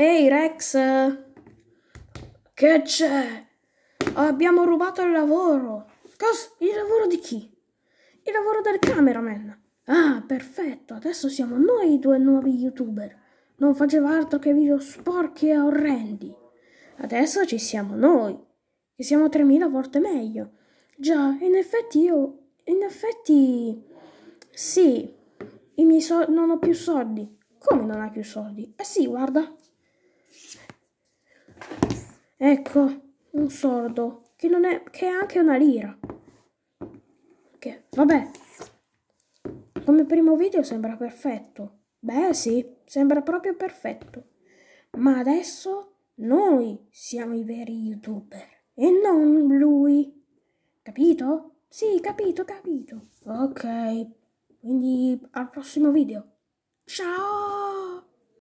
Ehi Rex, che c'è? Abbiamo rubato il lavoro. Cos- il lavoro di chi? Il lavoro del cameraman. Ah, perfetto, adesso siamo noi due nuovi youtuber. Non faceva altro che video sporchi e orrendi. Adesso ci siamo noi, che siamo 3000 volte meglio. Già, in effetti io... In effetti... Sì, i miei soldi... non ho più soldi. Come non ha più soldi? Eh sì, guarda. Ecco, un sordo, che, non è, che è anche una lira. Che, vabbè, come primo video sembra perfetto. Beh sì, sembra proprio perfetto. Ma adesso noi siamo i veri youtuber e non lui. Capito? Sì, capito, capito. Ok, quindi al prossimo video. Ciao!